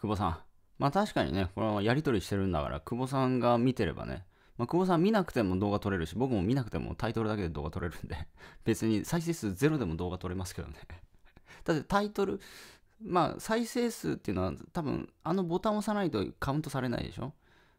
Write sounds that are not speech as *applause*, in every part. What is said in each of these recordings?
久保さん。まあ確かにね、これはやり取りしてるんだから、久保さんが見てればね、まあ、久保さん見なくても動画撮れるし、僕も見なくてもタイトルだけで動画撮れるんで、別に再生数ゼロでも動画撮れますけどね。*laughs* だってタイトル、まあ再生数っていうのは多分あのボタンを押さないとカウントされないでしょ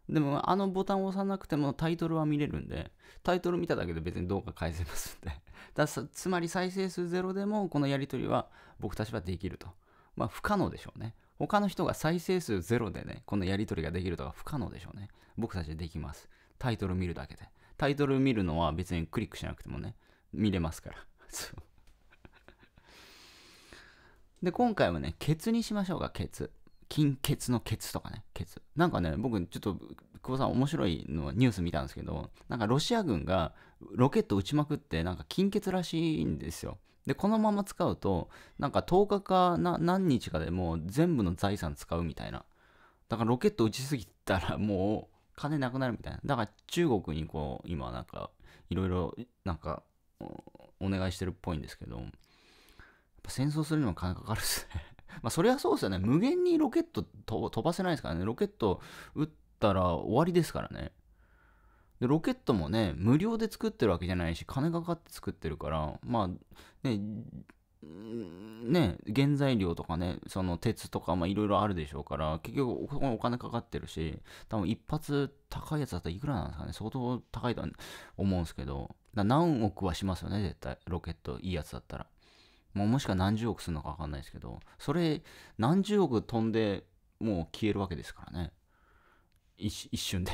でもあのボタンを押さなくてもタイトルは見れるんで、タイトル見ただけで別に動画返せますんで。*laughs* だつまり再生数ゼロでもこのやり取りは僕たちはできると。まあ不可能でしょうね。他の人が再生数ゼロでね、このやり取りができるとか不可能でしょうね。僕たちでできます。タイトル見るだけで。タイトル見るのは別にクリックしなくてもね、見れますから。*laughs* で、今回はね、ケツにしましょうか、ケツ。金欠のケツとかね、ケツ。なんかね、僕、ちょっと、久保さん面白いのニュース見たんですけど、なんかロシア軍がロケット撃ちまくって、なんか金欠らしいんですよ。で、このまま使うと、なんか10日かな何日かでもう全部の財産使うみたいな。だからロケット打ちすぎたらもう金なくなるみたいな。だから中国にこう、今なんか、いろいろ、なんか、お願いしてるっぽいんですけど、戦争するにも金かかるっすね *laughs* まあそれはそうですよね。無限にロケット飛ばせないですからね。ロケット撃ったら終わりですからね。で、ロケットもね、無料で作ってるわけじゃないし、金がかかって作ってるから、まあ、ね、ね、原材料とかね、その鉄とか、まあいろいろあるでしょうから、結局お金かかってるし、多分一発高いやつだったらいくらなんですかね、相当高いと思うんですけど、何億はしますよね、絶対。ロケット、いいやつだったら。ももしくは何十億するのかわかんないですけど、それ、何十億飛んで、もう消えるわけですからね。一瞬で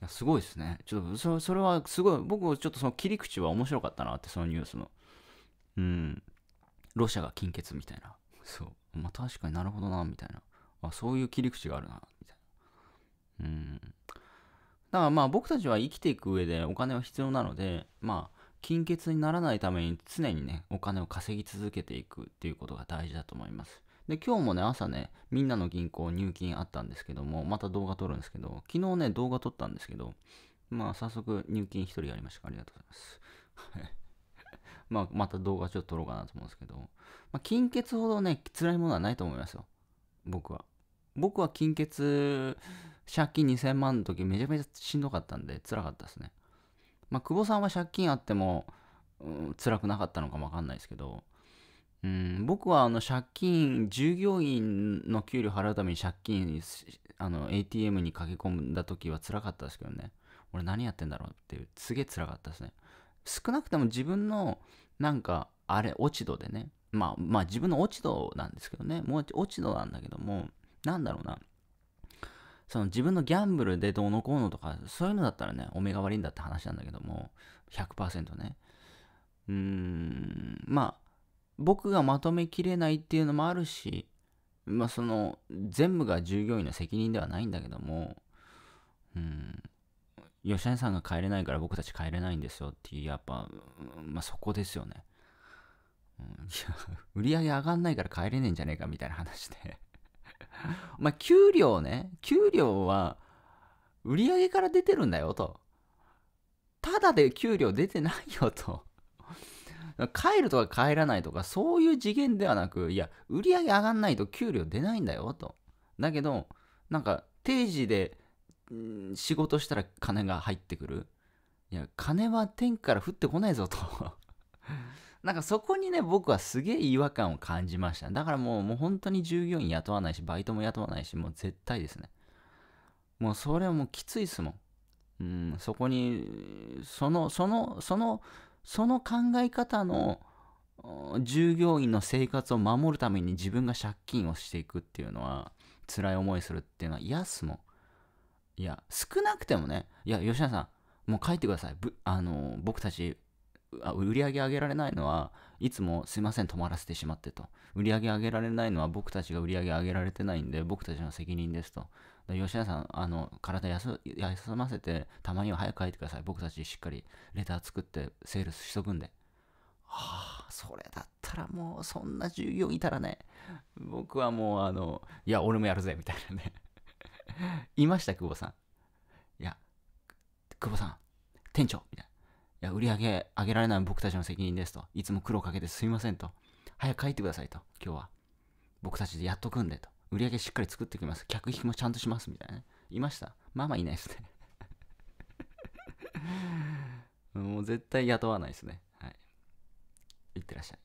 やすごいですね。ちょっとそ、それはすごい、僕、ちょっとその切り口は面白かったなって、そのニュースの。うん。ロシアが金欠みたいな。そう。まあ、確かになるほどな、みたいな。あ、そういう切り口があるな、みたいな。うん。だからまあ僕たちは生きていく上でお金は必要なので、まあ、金欠にならないために常にね、お金を稼ぎ続けていくっていうことが大事だと思います。で、今日もね、朝ね、みんなの銀行入金あったんですけども、また動画撮るんですけど、昨日ね、動画撮ったんですけど、まあ、早速入金1人やりました。ありがとうございます。*laughs* まあ、また動画ちょっと撮ろうかなと思うんですけど、まあ、金欠ほどね、辛いものはないと思いますよ。僕は。僕は金欠、借金2000万の時めちゃめちゃしんどかったんで、辛かったですね。まあ、久保さんは借金あっても、うん、辛くなかったのかもわかんないですけど、うん、僕はあの借金従業員の給料払うために借金あの ATM に駆け込んだ時は辛かったですけどね俺何やってんだろうっていうすげえ辛かったですね少なくとも自分のなんかあれ落ち度でねまあまあ自分の落ち度なんですけどねもう落ち度なんだけどもなんだろうなその自分のギャンブルでどうのこうのとかそういうのだったらねお目が悪いんだって話なんだけども100%ねうーんまあ僕がまとめきれないっていうのもあるし、まあ、その全部が従業員の責任ではないんだけども、うん、吉谷さんが帰れないから僕たち帰れないんですよっていうやっぱ、まあ、そこですよね、うん、いや売り上げ上がんないから帰れねえんじゃねえかみたいな話でまあ給料ね給料は売り上げから出てるんだよとただで給料出てないよと帰るとか帰らないとか、そういう次元ではなく、いや、売り上げ上がんないと給料出ないんだよ、と。だけど、なんか、定時で、仕事したら金が入ってくる。いや、金は天から降ってこないぞ、と。*laughs* なんかそこにね、僕はすげえ違和感を感じました。だからもう、もう本当に従業員雇わないし、バイトも雇わないし、もう絶対ですね。もうそれはもうきついっすもん。うん、そこに、その、その、その、その考え方の従業員の生活を守るために自分が借金をしていくっていうのは辛い思いするっていうのは癒すもん。いや、少なくてもね、いや、吉田さん、もう帰ってください。あの、僕たち、売り上げ上げられないのは、いつもすいません、止まらせてしまってと。売り上げ上げられないのは僕たちが売り上げ上げられてないんで、僕たちの責任ですと。吉田さん、あの、体休ませて、たまには早く帰ってください。僕たちしっかりレター作ってセールスしとくんで。はあ、それだったらもう、そんな従業員いたらね、僕はもう、あの、いや、俺もやるぜ、みたいなねいました、久保さん。いや、久保さん、店長、みたいな。いや、売り上げ上げられない僕たちの責任ですと。いつも苦労かけてすいませんと。早く帰ってくださいと、今日は。僕たちでやっとくんでと。売り上げしっかり作ってきます。客引きもちゃんとします。みたいな、ね。いましたまあまあいないですね *laughs* もう絶対雇わないですね。はい。いってらっしゃい。